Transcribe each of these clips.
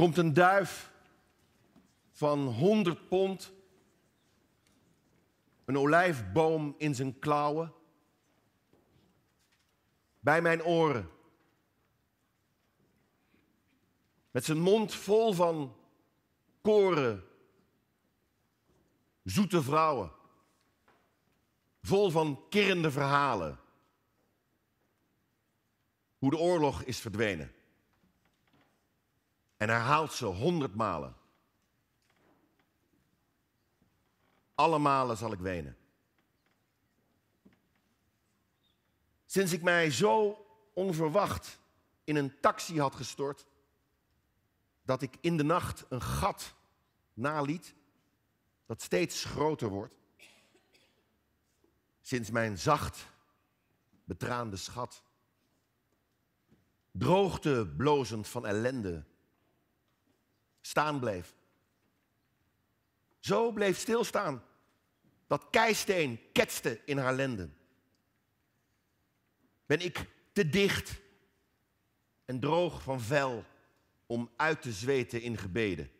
komt een duif van 100 pond, een olijfboom in zijn klauwen, bij mijn oren. Met zijn mond vol van koren, zoete vrouwen, vol van kirrende verhalen. Hoe de oorlog is verdwenen. En herhaalt ze honderd malen. Alle malen zal ik wenen. Sinds ik mij zo onverwacht in een taxi had gestort, dat ik in de nacht een gat naliet dat steeds groter wordt. Sinds mijn zacht betraande schat, droogte blozend van ellende, staan bleef. Zo bleef stilstaan dat keisteen ketste in haar lenden. Ben ik te dicht en droog van vel om uit te zweten in gebeden?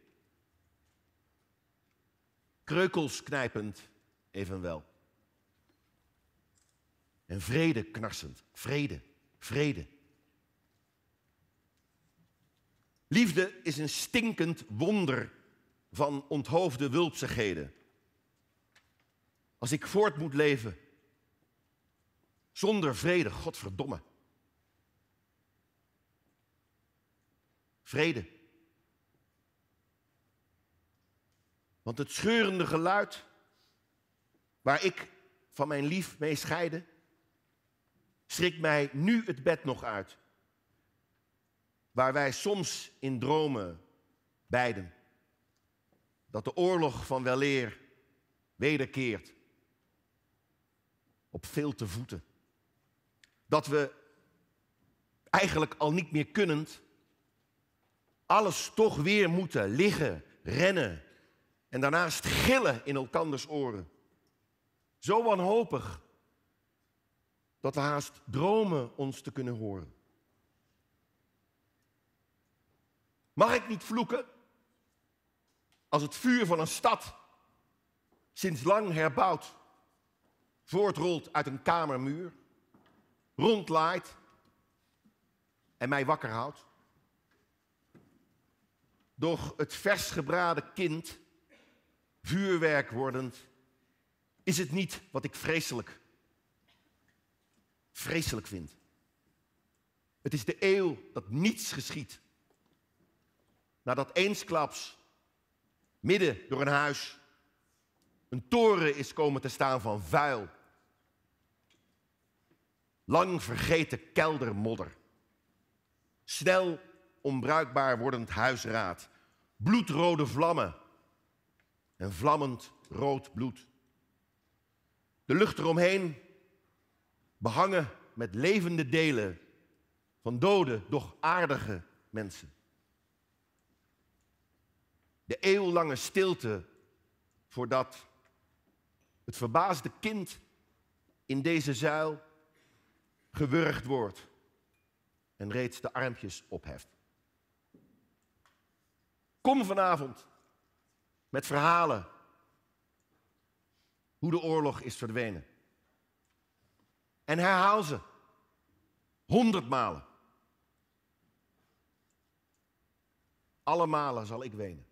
Kreukels knijpend evenwel. En vrede knarsend, vrede, vrede. Liefde is een stinkend wonder van onthoofde wulpsigheden. Als ik voort moet leven zonder vrede, godverdomme. Vrede. Want het scheurende geluid waar ik van mijn lief mee scheide, schrikt mij nu het bed nog uit waar wij soms in dromen beiden. Dat de oorlog van weleer wederkeert op veel te voeten. Dat we eigenlijk al niet meer kunnend alles toch weer moeten liggen, rennen en daarnaast gillen in elkanders oren. Zo wanhopig dat we haast dromen ons te kunnen horen. Mag ik niet vloeken als het vuur van een stad sinds lang herbouwd voortrolt uit een kamermuur, rondlaait en mij wakker houdt? Doch het vers gebraden kind, vuurwerk wordend, is het niet wat ik vreselijk, vreselijk vind. Het is de eeuw dat niets geschiet nadat eensklaps midden door een huis een toren is komen te staan van vuil. Lang vergeten keldermodder. Snel onbruikbaar wordend huisraad. Bloedrode vlammen en vlammend rood bloed. De lucht eromheen behangen met levende delen van dode, doch aardige mensen. De eeuwlange stilte voordat het verbaasde kind in deze zuil gewurgd wordt en reeds de armpjes opheft. Kom vanavond met verhalen hoe de oorlog is verdwenen. En herhaal ze honderd malen. Alle malen zal ik wenen.